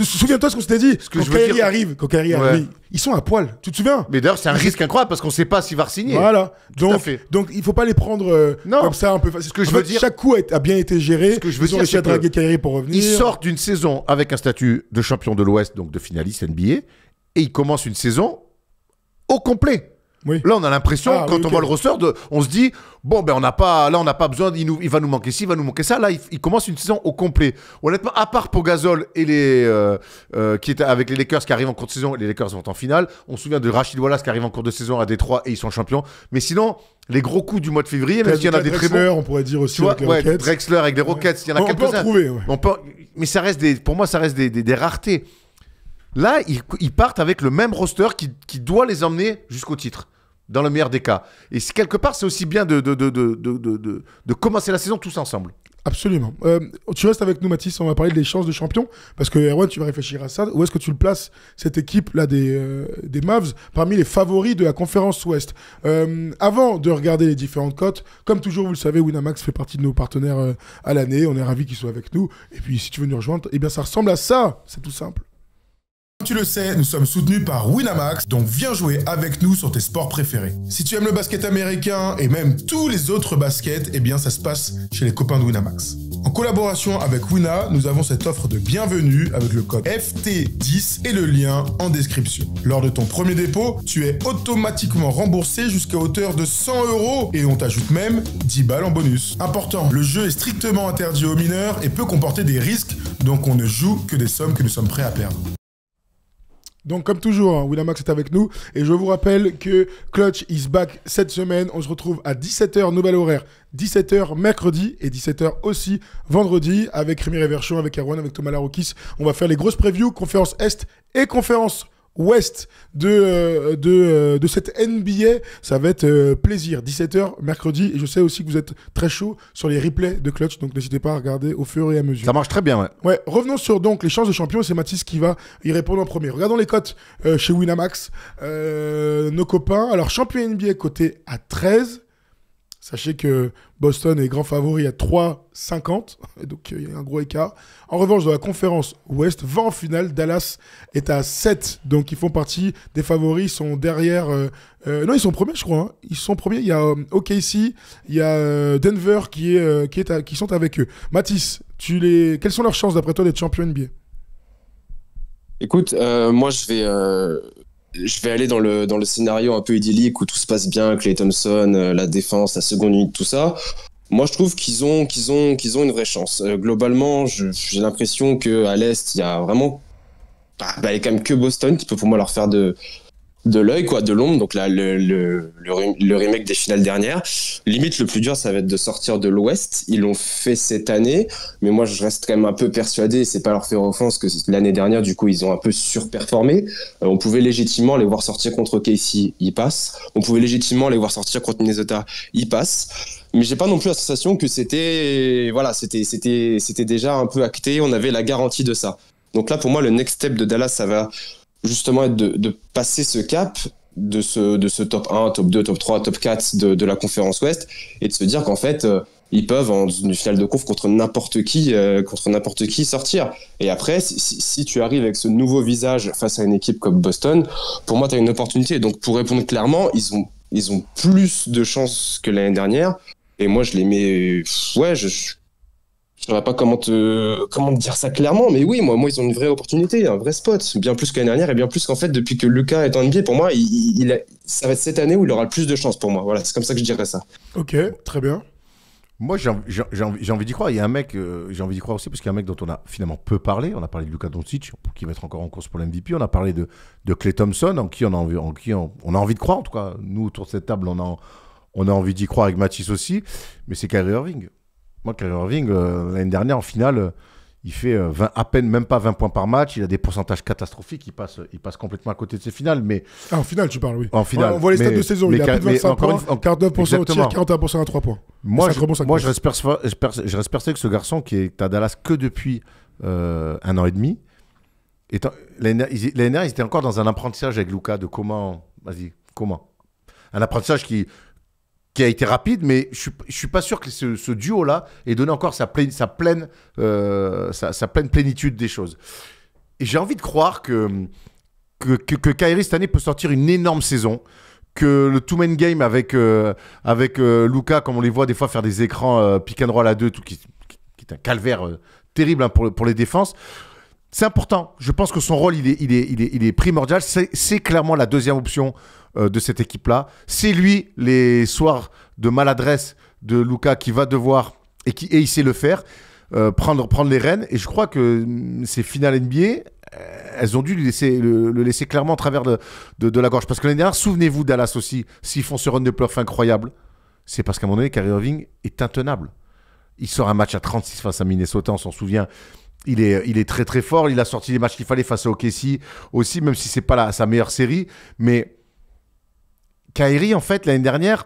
souviens-toi ce qu'on s'était dit. quand Kairi arrive, quand arrive, ils sont à poil. Tu te souviens Mais d'ailleurs, c'est un risque incroyable parce qu'on ne sait pas s'il va signer. Voilà. Donc, il donc il faut pas les prendre comme ça un peu. Ce que veux dire, chaque coup a, bien été géré. que je veux draguer pour revenir. Ils sortent d'une saison avec un statut de champion de l'Ouest, donc de finaliste NBA, et ils commencent une saison au complet. Là, on a l'impression, ah, quand on voit le roster, de, on se dit bon, ben on n'a pas, là, on n'a pas besoin, il, nous, il va nous manquer ci, il va nous manquer ça. Là, il, commence une saison au complet. Honnêtement, à part Pogazol et les, euh, euh, qui est avec les Lakers qui arrivent en cours de saison, les Lakers vont en finale. On se souvient de Rachid Wallace qui arrive en cours de saison à Détroit et ils sont champions. Mais sinon, les gros coups du mois de février, même s'il y en a des Drexler, très on pourrait dire aussi. avec les Rockets. avec Rockets, il y en a quelques-uns. On peut, mais ça reste des, pour moi, ça reste des, raretés. Là, ils, partent avec le même roster qui doit les emmener jusqu'au titre dans le meilleur des cas. Et quelque part, c'est aussi bien de, de, de, de, de commencer la saison tous ensemble. Absolument. Euh, tu restes avec nous, Mathis. On va parler des chances de champion. Parce que, Erwan, tu vas réfléchir à ça. Où est-ce que tu le places, cette équipe-là des, euh, des Mavs, parmi les favoris de la conférence Ouest euh, Avant de regarder les différentes cotes, comme toujours, vous le savez, Winamax fait partie de nos partenaires à l'année. On est ravis qu'ils soient avec nous. Et puis, si tu veux nous rejoindre, eh bien, ça ressemble à ça. C'est tout simple tu le sais, nous sommes soutenus par Winamax, donc viens jouer avec nous sur tes sports préférés. Si tu aimes le basket américain et même tous les autres baskets, eh bien ça se passe chez les copains de Winamax. En collaboration avec Wina, nous avons cette offre de bienvenue avec le code FT10 et le lien en description. Lors de ton premier dépôt, tu es automatiquement remboursé jusqu'à hauteur de 100 euros et on t'ajoute même 10 balles en bonus. Important, le jeu est strictement interdit aux mineurs et peut comporter des risques, donc on ne joue que des sommes que nous sommes prêts à perdre. Donc comme toujours, hein, William Max est avec nous et je vous rappelle que Clutch is back cette semaine. On se retrouve à 17h, nouvel horaire, 17h mercredi et 17h aussi vendredi avec Rémi Réverchon, avec Erwan, avec Thomas Larokis. On va faire les grosses previews, conférence Est et conférence ouest de, euh, euh, de, cette NBA. Ça va être euh, plaisir. 17h mercredi. Et je sais aussi que vous êtes très chaud sur les replays de Clutch. Donc n'hésitez pas à regarder au fur et à mesure. Ça marche très bien, ouais. Ouais. Revenons sur donc les chances de champion. C'est Mathis qui va y répondre en premier. Regardons les cotes chez Winamax. nos copains. Alors, champion NBA coté à 13. Sachez que Boston est grand favori à 3,50, [laughs] donc euh, il y a un gros écart. En revanche, dans la conférence Ouest, va en finale, Dallas est à 7, donc ils font partie des favoris, ils sont derrière... Euh, euh, non, ils sont premiers, je crois. Hein. Ils sont premiers, il y a OKC, il y a Denver qui, est, qui, est qui sont avec eux. Mathis, tu les... quelles sont leurs chances d'après toi d'être champion NBA Écoute, moi je vais je vais aller dans le, dans le scénario un peu idyllique où tout se passe bien, Clay Thompson, euh, la défense, la seconde unité, tout ça. Moi, je trouve qu'ils ont, qu'ils ont, ont une vraie chance. Euh, globalement, j'ai l'impression que à l'est, il y a vraiment, bah, il y a quand même que Boston qui peut pour moi leur faire de, de l'œil, quoi, de l'ombre. Donc là, le, remake des finales dernières. Limite, le plus dur, ça va être de sortir de l'Ouest. Ils l'ont fait cette année, mais moi, je reste quand même un peu persuadé, c'est pas leur faire offense, que l'année dernière, du coup, ils ont un peu surperformé. Euh, on pouvait légitimement les voir sortir contre Casey, ils passent. On pouvait légitimement les voir sortir contre Minnesota, ils passent. Mais j'ai pas non plus la sensation que c'était, voilà, c'était, c'était, c'était déjà un peu acté. On avait la garantie de ça. Donc là, pour moi, le next step de Dallas, ça va justement de, passer ce cap de ce, de ce top 1, top 2, top 3, top 4 de, de la conférence Ouest et de se dire qu'en fait, euh, ils peuvent, en une finale de conf contre n'importe qui, euh, contre n'importe qui sortir. Et après, si, tu arrives avec ce nouveau visage face à une équipe comme Boston, pour moi, tu as une opportunité. Donc, pour répondre clairement, ils ont, ils ont plus de chances que l'année dernière. Et moi, je les mets. Ouais, je, je je ne pas comment te comment dire ça clairement, mais oui, moi, moi, ils ont une vraie opportunité, un vrai spot, bien plus qu'année dernière et bien plus qu'en fait depuis que Lucas est en NBA. Pour moi, il, ça va être cette année où il aura le plus de chances pour moi. Voilà, c'est comme ça que je dirais ça. Ok, très bien. Moi, j'ai envie, d'y croire. Il y a un mec, euh, j'ai envie d'y croire aussi, parce qu'il y a un mec dont on a finalement peu parlé. On a parlé de Lucas Doncic, qui va être encore en course pour l'MVP. On a parlé de, de Clay Thompson, en qui, on a envie, en qui on, on a envie de croire. En tout cas, nous, autour de cette table, on a, on a envie d'y croire avec Mathis aussi. Mais c'est Kyrie Irving. Moi, Kyrie Irving, euh, l'année dernière, en finale, euh, il fait euh, à peine, même pas 20 points par match. Il a des pourcentages catastrophiques. Il passe, il passe complètement à côté de ses finales. Mais... Ah, en finale, tu parles, oui. En finale. on voit les stats de saison. il a plus de 25 points, 49% au tir, 41% à 3 points. Moi, je, moi je, reste je que ce garçon qui est à Dallas que depuis un an et demi, l'année dernière, ils étaient encore dans un apprentissage avec Lucas de comment. Vas-y, comment Un apprentissage qui qui a été rapide, mais je suis pas sûr que ce, duo-là ait donné encore sa, pleine, sa, pleine, euh, sa, pleine plénitude des choses. Et j'ai envie de croire que, que, que, Kyrie cette année peut sortir une énorme saison que le two-man game avec, euh, avec euh, Luca, comme on les voit des fois faire des écrans euh, pick and roll à deux, tout, qui, est un calvaire terrible hein, pour, pour les défenses. C'est important. Je pense que son rôle, il est, il est, il est, il est primordial. C'est clairement la deuxième option euh, de cette équipe-là. C'est lui, les soirs de maladresse de Luca qui va devoir, et, qui, et il sait le faire, euh, prendre, prendre les rênes. Et je crois que mm, ces finales NBA, euh, elles ont dû le laisser, le, laisser clairement à travers de, la gorge. Parce que l'année dernière, souvenez-vous Dallas aussi, s'ils font ce run de playoff incroyable, c'est parce qu'à un moment donné, Kyrie Irving est intenable. Il sort un match à 36 face à Minnesota, on s'en souvient. Il est, il est très très fort. Il a sorti les matchs qu'il fallait face à OKC aussi, même si c'est pas sa meilleure série. Mais Kairi, en fait, l'année dernière,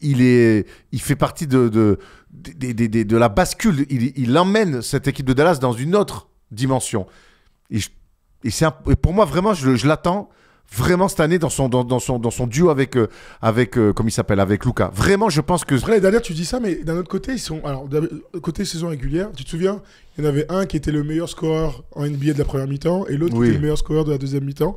il, est, il fait partie de, de, la bascule. Il, emmène cette équipe de Dallas dans une autre dimension. Et, c'est pour moi, vraiment, je, l'attends vraiment cette année dans son, dans, son, dans son duo avec, euh, avec euh, comme il s'appelle, avec Luca. Vraiment, je pense que. Après, l'année dernière, tu dis ça, mais d'un autre côté, ils sont. Alors, côté saison régulière, tu te souviens, il y en avait un qui était le meilleur scoreur en NBA de la première mi-temps et l'autre qui était le meilleur scoreur de la deuxième mi-temps.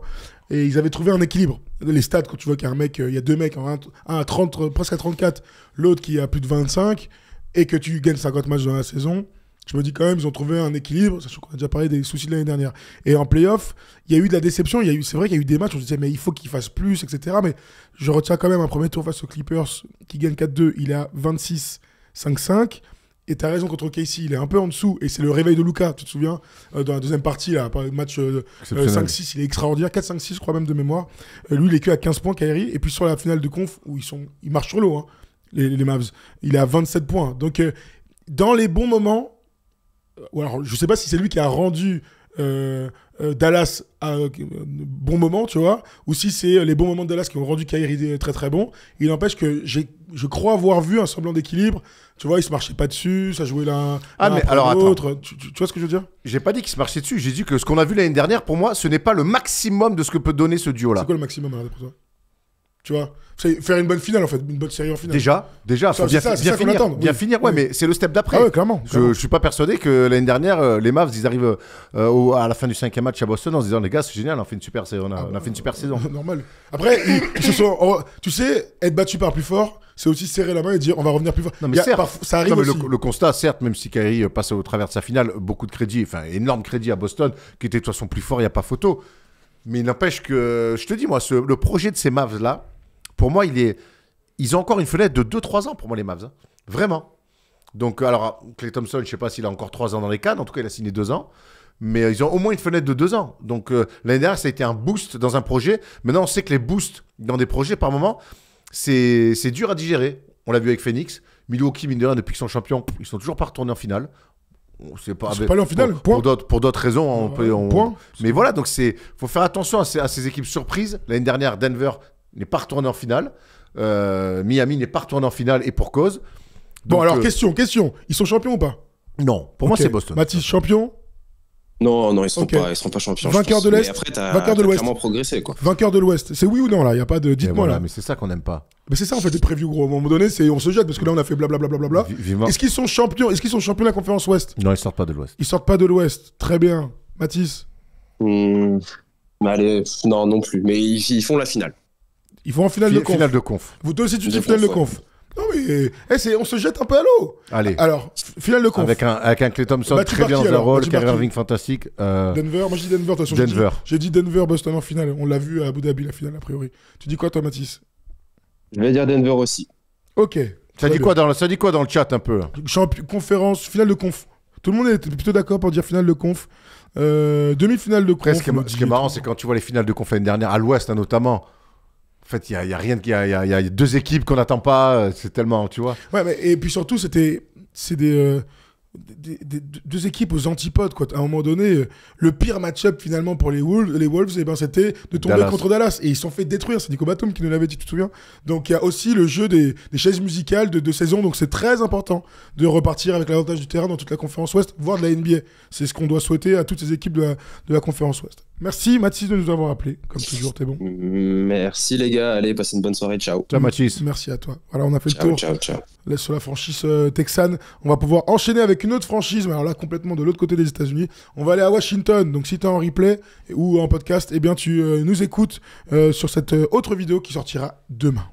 Et ils avaient trouvé un équilibre. Les stats, quand tu vois qu'il y a mec, euh, il y a deux mecs, un, à 30, euh, presque 34, l'autre qui a plus de 25, et que tu gagnes 50 matchs dans la saison, je me dis quand même, ils ont trouvé un équilibre, sachant qu'on a déjà parlé des soucis de l'année dernière. Et en playoff, il y a eu de la déception, il a eu, c'est vrai qu'il y a eu des matchs où on se disait, mais il faut qu'il fasse plus, etc. Mais je retiens quand même un premier tour face aux Clippers, qui gagne 4-2, il a 26-5-5. Et as raison contre Casey, il est un peu en dessous. Et c'est le réveil de Lucas, tu te souviens euh, Dans la deuxième partie, là, match 5-6, euh, euh, il est extraordinaire. 4-5-6, je crois même de mémoire. lui, il est que à 15 points, Kairi. Et puis sur la finale de conf, où ils, sont, ils marchent sur l'eau, hein, les, Mavs, il est à 27 points. Donc, dans les bons moments, ou alors, je sais pas si c'est lui qui a rendu euh, euh, Dallas à euh, bon moment, tu vois, ou si c'est les bons moments de Dallas qui ont rendu Kyrie très très bon. Il n'empêche que je crois avoir vu un semblant d'équilibre. Tu vois, il se marchait pas dessus, ça jouait là. ah, mais l'autre. Tu, vois ce que je veux dire J'ai pas dit qu'il se marchait dessus, j'ai dit que ce qu'on a vu l'année dernière, pour moi, ce n'est pas le maximum de ce que peut donner ce duo-là. C'est quoi le maximum hein, pour toi tu vois Faire une bonne finale, en fait, une bonne série en finale. Déjà, déjà, bien, bien, finir, bien finir. Ouais, mais c'est le step d'après. Ah clairement, Je, je, suis pas persuadé que l'année dernière, euh, les Mavs, ils arrivent euh, à la fin du cinquième match à Boston en se disant, les gars, c'est génial, on a fait une super, on ah, on a fait une super saison. [laughs] Normal. Après, oh, tu sais, être battu par plus fort, c'est aussi serrer la main et dire, on va revenir plus fort. Non, mais a, ça arrive. Le, constat, certes, même si Kyrie euh, passe au travers de sa finale, beaucoup de crédit, enfin, énorme crédit à Boston, qui était de toute façon plus fort, il n'y a pas photo. Mais il n'empêche que, je te dis, moi, le projet de ces Mavs-là, pour moi, il est, ils ont encore une fenêtre de 2-3 ans pour moi, les Mavs. Hein. Vraiment. Donc, euh, alors, Clay Thompson, je ne sais pas s'il a encore 3 ans dans les cannes. En tout cas, il a signé 2 ans. Mais ils ont au moins une fenêtre de 2 ans. Donc, euh, l'année dernière, ça a été un boost dans un projet. Maintenant, on sait que les boosts dans des projets, par moment, c'est dur à digérer. On l'a vu avec Phoenix. Milwaukee, mine depuis qu'ils sont champions, ils sont toujours pas retournés en finale. C'est pas, pas en finale, pour, d'autres, pour d'autres raisons, on peut. Mais voilà, donc c'est faut faire attention à ces équipes surprises. L'année dernière, Denver, n'est pas retourné en finale. Euh, Miami n'est pas retourné en finale et pour cause. bon, alors, euh, question, question. Ils sont champions ou pas Non, pour moi, c'est Boston. Mathis, champion non, non, ils ne seront pas champions. Vainqueur de l'Est. Vainqueur de l'Ouest. progressé quoi. Vainqueur de l'Ouest. C'est oui ou non là, il y a pas de dites-moi là. Mais c'est ça qu'on n'aime pas. Mais c'est ça en fait les previews gros. À un moment donné, c'est on se jette parce que là on a fait blablabla bla bla bla Est-ce qu'ils sont champions Est-ce qu'ils sont champions de la conférence Ouest Non, ils sortent pas de l'Ouest. Ils sortent pas de l'Ouest. Très bien, Mathis. Hmm. non non plus. Mais ils font la finale. Ils vont en finale, de, conf. Vous deux aussi, tu dis finale de conf. Non mais eh, on se jette un peu à l'eau. Allez. Alors, finale de conf. Avec un, avec un Clay Thompson très bien dans un rôle, Kyrie Irving fantastique. Euh, Denver, moi je dis Denver, de toute Denver. J'ai dit, Denver, Boston en finale. On l'a vu à Abu Dhabi la finale a priori. Tu dis quoi toi Mathis Je vais dire Denver aussi. Ok. Ça dit, quoi dans le, ça dit quoi dans le chat un peu Conférence, finale de conf. Tout le monde est plutôt d'accord pour dire finale de conf. Euh, demi-finale de conf. ce qui est marrant, c'est quand tu vois les finales de conf l'année dernière, à l'ouest hein, notamment en fait, il y a, rien, il a, deux équipes qu'on n'attend pas. Euh, c'est tellement, tu vois. mais, et puis surtout, c'était, c'est euh, des, deux équipes aux antipodes, quoi. À un moment donné, euh, le pire match-up finalement pour les Wolves, les Wolves, et eh ben, c'était de tomber contre Dallas. Et ils sont fait détruire. C'est Nico Batum qui nous l'avait dit, tu te souviens Donc il y a aussi le jeu des, chaises musicales de, deux saisons. Donc c'est très important de repartir avec l'avantage du terrain dans toute la conférence Ouest, voire de la NBA. C'est ce qu'on doit souhaiter à toutes ces équipes de la conférence Ouest. Merci Mathis de nous avoir appelé, comme toujours, t'es bon. Merci les gars, allez, passez une bonne soirée, ciao. Ciao Mathis. Merci à toi. Voilà, on a fait le tour. Ciao, ciao. Laisse sur la franchise euh, texane, on va pouvoir enchaîner avec une autre franchise, mais alors là, complètement de l'autre côté des États-Unis. On va aller à Washington, donc si t'es en replay ou en podcast, eh bien tu euh, nous écoutes euh, sur cette autre vidéo qui sortira demain.